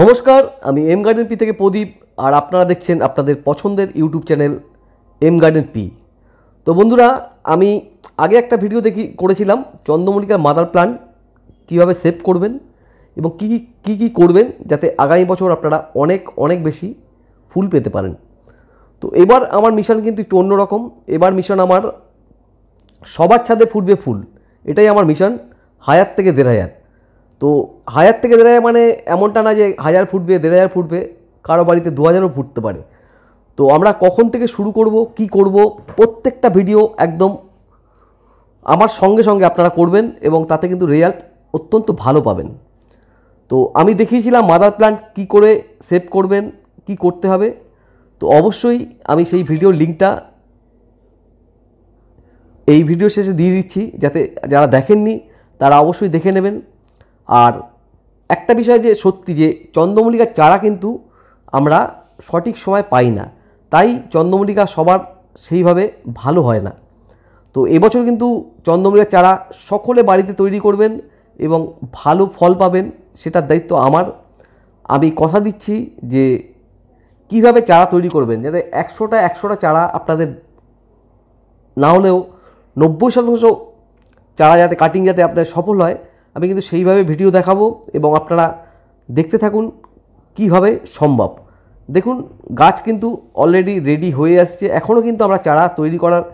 নমস্কার আমি M garden P থেকে প্রদীপ আর আপনারা দেখছেন আপনাদের পছন্দের YouTube channel M garden P তো বন্ধুরা আমি আগে একটা ভিডিও দেখি করেছিলাম চন্দ্রমল্লিকার মাদার প্ল্যান কীভাবে সেভ করবেন এবং কী কী কী করবেন যাতে আগামী বছর আপনারা অনেক অনেক বেশি ফুল পেতে পারেন তো এবার আমার মিশন কিন্তু একটু অন্যরকম এবার মিশন আমার সবার ছাদে ফুটবে ফুল এটাই আমার মিশন হাজার থেকে দেড় হাজার তো হাজার থেকে দেড় মানে এমনটা না যে হাজার ফুটবে দেড় হাজার ফুটবে কারো বাড়িতে দু হাজারও ফুটতে পারে তো আমরা কখন থেকে শুরু করব কি করব প্রত্যেকটা ভিডিও একদম আমার সঙ্গে সঙ্গে আপনারা করবেন এবং তাতে কিন্তু রেজাল্ট অত্যন্ত ভালো পাবেন তো আমি দেখিয়েছিলাম মাদার প্ল্যান্ট কি করে সেভ করবেন কি করতে হবে তো অবশ্যই আমি সেই ভিডিও লিঙ্কটা এই ভিডিও শেষে দিয়ে দিচ্ছি যাতে যারা দেখেননি তারা অবশ্যই দেখে নেবেন আর একটা বিষয় যে সত্যি যে চন্দ্রমল্লিকার চারা কিন্তু আমরা সঠিক সময় পাই না তাই চন্দ্রমল্লিকা সবার সেইভাবে ভালো হয় না তো এবছর কিন্তু চন্দ্রমল্লিকার চারা সকলে বাড়িতে তৈরি করবেন এবং ভালো ফল পাবেন সেটার দায়িত্ব আমার আমি কথা দিচ্ছি যে কিভাবে চারা তৈরি করবেন যাতে একশোটা একশোটা চারা আপনাদের না হলেও নব্বই শতাংশ চারা যাতে কাটিং যাতে আপনাদের সফল হয় আমি কিন্তু সেইভাবে ভিডিও দেখাবো এবং আপনারা দেখতে থাকুন কিভাবে সম্ভব দেখুন গাছ কিন্তু অলরেডি রেডি হয়ে আসছে এখনও কিন্তু আমরা চারা তৈরি করার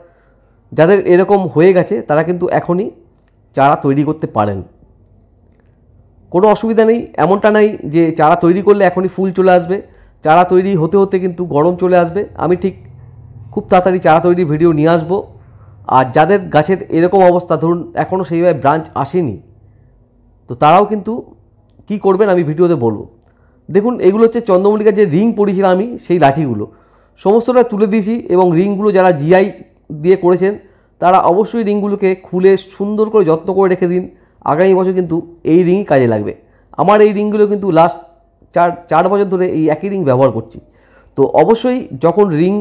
যাদের এরকম হয়ে গেছে তারা কিন্তু এখনই চারা তৈরি করতে পারেন কোনো অসুবিধা নেই এমনটা নাই যে চারা তৈরি করলে এখনই ফুল চলে আসবে চারা তৈরি হতে হতে কিন্তু গরম চলে আসবে আমি ঠিক খুব তাড়াতাড়ি চারা তৈরির ভিডিও নিয়ে আসবো আর যাদের গাছের এরকম অবস্থা ধরুন এখনও সেইভাবে ব্রাঞ্চ আসেনি তো তারাও কিন্তু কি করবেন আমি ভিডিওতে বলবো দেখুন এগুলো হচ্ছে চন্দ্রমল্লিকার যে রিং পড়েছিলাম আমি সেই লাঠিগুলো সমস্তটা তুলে দিয়েছি এবং রিংগুলো যারা জিআই দিয়ে করেছেন তারা অবশ্যই রিংগুলোকে খুলে সুন্দর করে যত্ন করে রেখে দিন আগামী বছর কিন্তু এই রিংই কাজে লাগবে আমার এই রিংগুলো কিন্তু লাস্ট চার চার বছর ধরে এই একই রিং ব্যবহার করছি তো অবশ্যই যখন রিং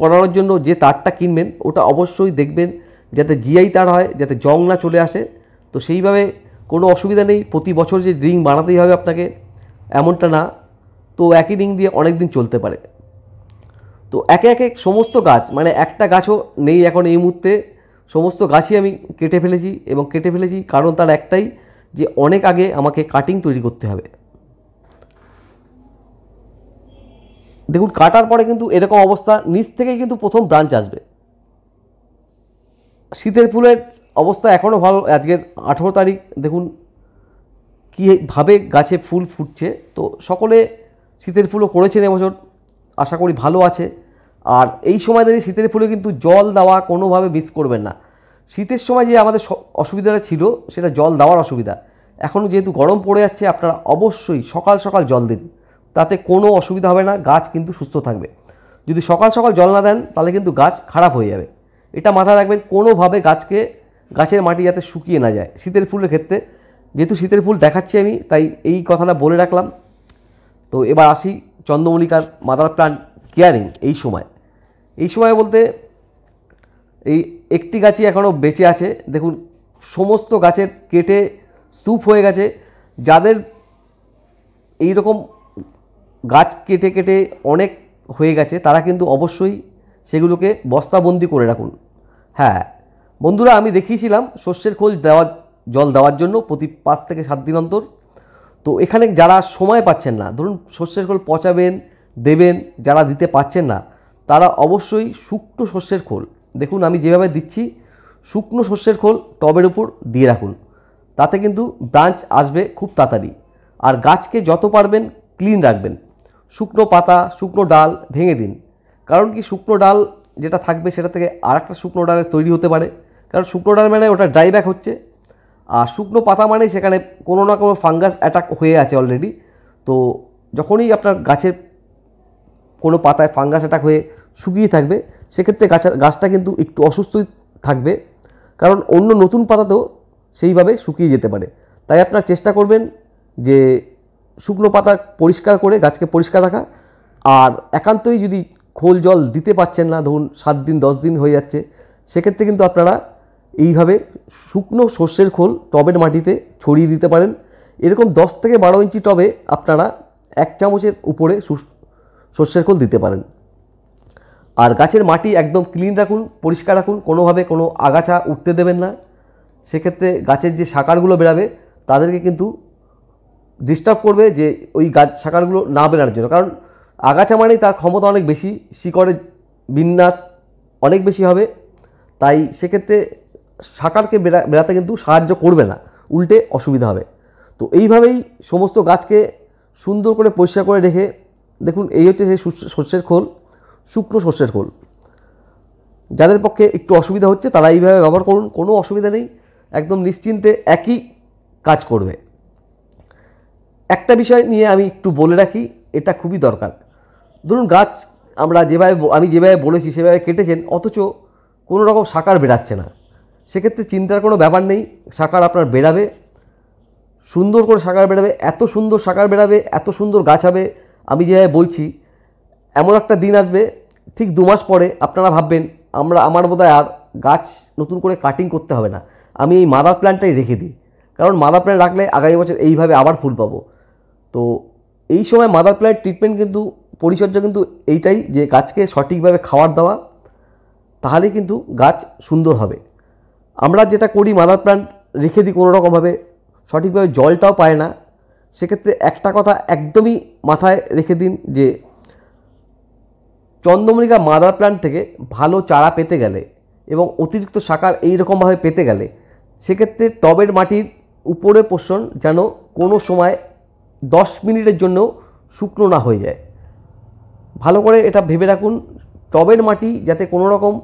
করানোর জন্য যে তারটা কিনবেন ওটা অবশ্যই দেখবেন যাতে জিআই তার হয় যাতে জং না চলে আসে তো সেইভাবে কোনো অসুবিধা নেই প্রতি বছর যে রিং বানাতেই হবে আপনাকে এমনটা না তো একই রিং দিয়ে অনেক দিন চলতে পারে তো একে একে সমস্ত গাছ মানে একটা গাছও নেই এখন এই মুহূর্তে সমস্ত গাছই আমি কেটে ফেলেছি এবং কেটে ফেলেছি কারণ তার একটাই যে অনেক আগে আমাকে কাটিং তৈরি করতে হবে দেখুন কাটার পরে কিন্তু এরকম অবস্থা নিচ থেকেই কিন্তু প্রথম ব্রাঞ্চ আসবে শীতের ফুলের অবস্থা এখনও ভালো আজকের আঠেরো তারিখ দেখুন কীভাবে গাছে ফুল ফুটছে তো সকলে শীতের ফুলও করেছেন এবছর আশা করি ভালো আছে আর এই সময় দাঁড়িয়ে শীতের ফুলে কিন্তু জল দেওয়া কোনোভাবে মিস করবেন না শীতের সময় যে আমাদের অসুবিধাটা ছিল সেটা জল দেওয়ার অসুবিধা এখনও যেহেতু গরম পড়ে যাচ্ছে আপনারা অবশ্যই সকাল সকাল জল দিন তাতে কোনো অসুবিধা হবে না গাছ কিন্তু সুস্থ থাকবে যদি সকাল সকাল জল না দেন তাহলে কিন্তু গাছ খারাপ হয়ে যাবে এটা মাথায় রাখবেন কোনোভাবে গাছকে গাছের মাটি যাতে শুকিয়ে না যায় শীতের ফুলের ক্ষেত্রে যেহেতু শীতের ফুল দেখাচ্ছি আমি তাই এই কথাটা বলে রাখলাম তো এবার আসি চন্দ্রমল্লিকার মাদার প্লান্ট কেয়ারিং এই সময় এই সময় বলতে এই একটি গাছই এখনও বেঁচে আছে দেখুন সমস্ত গাছের কেটে স্তূপ হয়ে গেছে যাদের এই রকম গাছ কেটে কেটে অনেক হয়ে গেছে তারা কিন্তু অবশ্যই সেগুলোকে বস্তাবন্দি করে রাখুন হ্যাঁ বন্ধুরা আমি দেখিয়েছিলাম শস্যের খোল দেওয়া জল দেওয়ার জন্য প্রতি পাঁচ থেকে সাত দিন অন্তর তো এখানে যারা সময় পাচ্ছেন না ধরুন শস্যের খোল পচাবেন দেবেন যারা দিতে পারছেন না তারা অবশ্যই শুকনো শস্যের খোল দেখুন আমি যেভাবে দিচ্ছি শুকনো শস্যের খোল টবের উপর দিয়ে রাখুন তাতে কিন্তু ব্রাঞ্চ আসবে খুব তাড়াতাড়ি আর গাছকে যত পারবেন ক্লিন রাখবেন শুকনো পাতা শুকনো ডাল ভেঙে দিন কারণ কি শুকনো ডাল যেটা থাকবে সেটা থেকে আর একটা শুকনো ডালের তৈরি হতে পারে কারণ শুকনো ডাল মানে ওটা ড্রাইব্যাক হচ্ছে আর শুকনো পাতা মানে সেখানে কোনো না কোনো ফাঙ্গাস অ্যাটাক হয়ে আছে অলরেডি তো যখনই আপনার গাছের কোনো পাতায় ফাঙ্গাস অ্যাটাক হয়ে শুকিয়ে থাকবে সেক্ষেত্রে গাছের গাছটা কিন্তু একটু অসুস্থই থাকবে কারণ অন্য নতুন পাতাতেও সেইভাবে শুকিয়ে যেতে পারে তাই আপনার চেষ্টা করবেন যে শুকনো পাতা পরিষ্কার করে গাছকে পরিষ্কার রাখা আর একান্তই যদি খোল জল দিতে পারছেন না ধরুন সাত দিন দশ দিন হয়ে যাচ্ছে সেক্ষেত্রে কিন্তু আপনারা এইভাবে শুকনো শস্যের খোল টবের মাটিতে ছড়িয়ে দিতে পারেন এরকম দশ থেকে বারো ইঞ্চি টবে আপনারা এক চামচের উপরে সর্ষের খোল দিতে পারেন আর গাছের মাটি একদম ক্লিন রাখুন পরিষ্কার রাখুন কোনোভাবে কোনো আগাছা উঠতে দেবেন না সেক্ষেত্রে গাছের যে শাকারগুলো বেরাবে তাদেরকে কিন্তু ডিস্টার্ব করবে যে ওই গাছ শাকারগুলো না বেড়ার জন্য কারণ আগাছা মানেই তার ক্ষমতা অনেক বেশি শিকড়ের বিন্যাস অনেক বেশি হবে তাই সেক্ষেত্রে সাকারকে বেড়া বেড়াতে কিন্তু সাহায্য করবে না উল্টে অসুবিধা হবে তো এইভাবেই সমস্ত গাছকে সুন্দর করে পরিষ্কার করে রেখে দেখুন এই হচ্ছে সেই শস্যের খোল শুকনো শস্যের খোল যাদের পক্ষে একটু অসুবিধা হচ্ছে তারা এইভাবে ব্যবহার করুন কোনো অসুবিধা নেই একদম নিশ্চিন্তে একই কাজ করবে একটা বিষয় নিয়ে আমি একটু বলে রাখি এটা খুবই দরকার ধরুন গাছ আমরা যেভাবে আমি যেভাবে বলেছি সেভাবে কেটেছেন অথচ কোনো রকম সাকার বেরাচ্ছে না সেক্ষেত্রে চিন্তার কোনো ব্যাপার নেই সাকার আপনার বেরাবে সুন্দর করে সাকার বেড়াবে এত সুন্দর সাকার বেরাবে এত সুন্দর গাছ হবে আমি যেভাবে বলছি এমন একটা দিন আসবে ঠিক দু মাস পরে আপনারা ভাববেন আমরা আমার বোধহয় আর গাছ নতুন করে কাটিং করতে হবে না আমি এই মাদার প্ল্যান্টটাই রেখে দিই কারণ মাদার প্ল্যান্ট রাখলে আগামী বছর এইভাবে আবার ফুল পাবো তো এই সময় মাদার প্ল্যান্ট ট্রিটমেন্ট কিন্তু পরিচর্যা কিন্তু এইটাই যে গাছকে সঠিকভাবে খাওয়ার দেওয়া তাহলেই কিন্তু গাছ সুন্দর হবে আমরা যেটা করি মাদার প্ল্যান্ট রেখে দিই কোনো রকমভাবে সঠিকভাবে জলটাও পায় না সেক্ষেত্রে একটা কথা একদমই মাথায় রেখে দিন যে চন্দ্রমল্লিকা মাদার প্ল্যান্ট থেকে ভালো চারা পেতে গেলে এবং অতিরিক্ত সাকার এইরকমভাবে পেতে গেলে সেক্ষেত্রে টবের মাটির উপরে পোষণ যেন কোনো সময় দশ মিনিটের জন্য শুকনো না হয়ে যায় ভালো করে এটা ভেবে রাখুন টবের মাটি যাতে কোনো রকম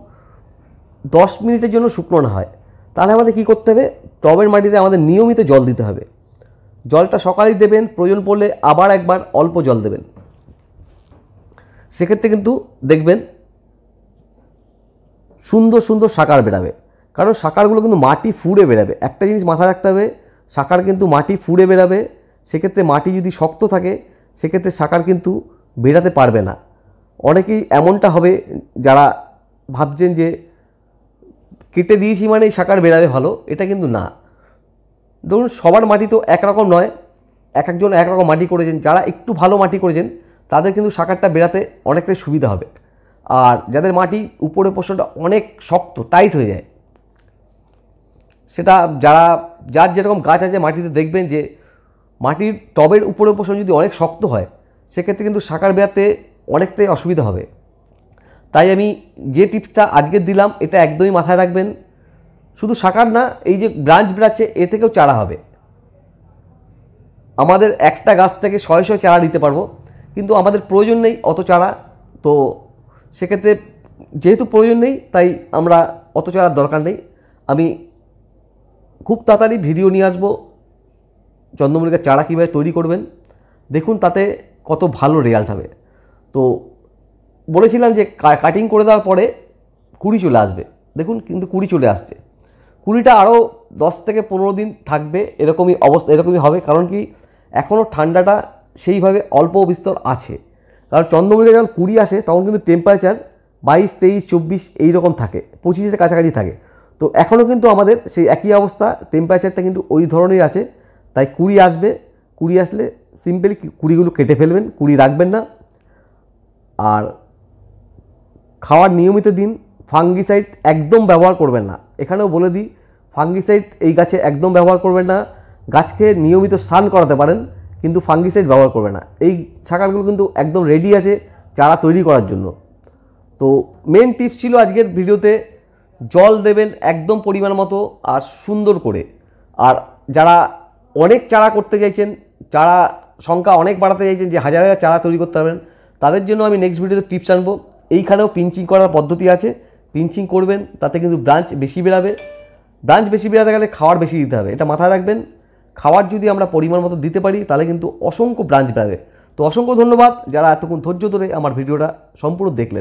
দশ মিনিটের জন্য শুকনো না হয় তাহলে আমাদের কি করতে হবে টবের মাটিতে আমাদের নিয়মিত জল দিতে হবে জলটা সকালেই দেবেন প্রয়োজন পড়লে আবার একবার অল্প জল দেবেন সেক্ষেত্রে কিন্তু দেখবেন সুন্দর সুন্দর সাকার বেড়াবে কারণ সাকারগুলো কিন্তু মাটি ফুড়ে বেড়াবে একটা জিনিস মাথায় রাখতে হবে সাকার কিন্তু মাটি ফুড়ে বেড়াবে সেক্ষেত্রে মাটি যদি শক্ত থাকে সেক্ষেত্রে সাকার কিন্তু বেড়াতে পারবে না অনেকেই এমনটা হবে যারা ভাবছেন যে কেটে দিয়েছি মানে শাখার বেরাবে ভালো এটা কিন্তু না ধরুন সবার মাটি তো একরকম নয় এক একজন একরকম মাটি করেছেন যারা একটু ভালো মাটি করেছেন তাদের কিন্তু সাকারটা বেরাতে অনেকটাই সুবিধা হবে আর যাদের মাটি উপরে পোষণটা অনেক শক্ত টাইট হয়ে যায় সেটা যারা যার যেরকম গাছ আছে মাটিতে দেখবেন যে মাটির টবের উপরে পোষণ যদি অনেক শক্ত হয় সেক্ষেত্রে কিন্তু সাকার বেড়াতে অনেকটাই অসুবিধা হবে তাই আমি যে টিপসটা আজকে দিলাম এটা একদমই মাথায় রাখবেন শুধু শাখার না এই যে ব্রাঞ্চ ব্রাঞ্চে এ থেকেও চারা হবে আমাদের একটা গাছ থেকে শয়ে শয়ে চারা দিতে পারবো কিন্তু আমাদের প্রয়োজন নেই অত চারা তো সেক্ষেত্রে যেহেতু প্রয়োজন নেই তাই আমরা অত চারার দরকার নেই আমি খুব তাড়াতাড়ি ভিডিও নিয়ে আসবো চন্দ্রমল্লিকার চারা কীভাবে তৈরি করবেন দেখুন তাতে কত ভালো রেজাল্ট হবে তো বলেছিলাম যে কাটিং করে দেওয়ার পরে কুড়ি চলে আসবে দেখুন কিন্তু কুড়ি চলে আসছে কুড়িটা আরও দশ থেকে পনেরো দিন থাকবে এরকমই অবস্থা এরকমই হবে কারণ কি এখনও ঠান্ডাটা সেইভাবে অল্প বিস্তর আছে কারণ চন্দ্রমল্লিকা যখন কুড়ি আসে তখন কিন্তু টেম্পারেচার বাইশ তেইশ চব্বিশ এইরকম থাকে পঁচিশের কাছাকাছি থাকে তো এখনও কিন্তু আমাদের সেই একই অবস্থা টেম্পারেচারটা কিন্তু ওই ধরনেরই আছে তাই কুড়ি আসবে কুড়ি আসলে সিম্পলি কুড়িগুলো কেটে ফেলবেন কুড়ি রাখবেন না আর খাওয়ার নিয়মিত দিন ফাঙ্গিসাইড একদম ব্যবহার করবেন না এখানেও বলে দিই ফাঙ্গিসাইড এই গাছে একদম ব্যবহার করবেন না গাছকে নিয়মিত স্নান করাতে পারেন কিন্তু ফাঙ্গিসাইড ব্যবহার করবে না এই ছাকারগুলো কিন্তু একদম রেডি আছে চারা তৈরি করার জন্য তো মেন টিপস ছিল আজকের ভিডিওতে জল দেবেন একদম পরিমাণ মতো আর সুন্দর করে আর যারা অনেক চারা করতে চাইছেন চারা সংখ্যা অনেক বাড়াতে চাইছেন যে হাজার হাজার চারা তৈরি করতে পারবেন তাদের জন্য আমি নেক্সট ভিডিওতে টিপস আনবো এইখানেও পিঞ্চিং করার পদ্ধতি আছে পিঞ্চিং করবেন তাতে কিন্তু ব্রাঞ্চ বেশি বেরাবে ব্রাঞ্চ বেশি বেরাতে গেলে খাওয়ার বেশি দিতে হবে এটা মাথায় রাখবেন খাওয়ার যদি আমরা পরিমাণ মতো দিতে পারি তাহলে কিন্তু অসংখ্য ব্রাঞ্চ বেরাবে তো অসংখ্য ধন্যবাদ যারা এতক্ষণ ধৈর্য ধরে আমার ভিডিওটা সম্পূর্ণ দেখলেন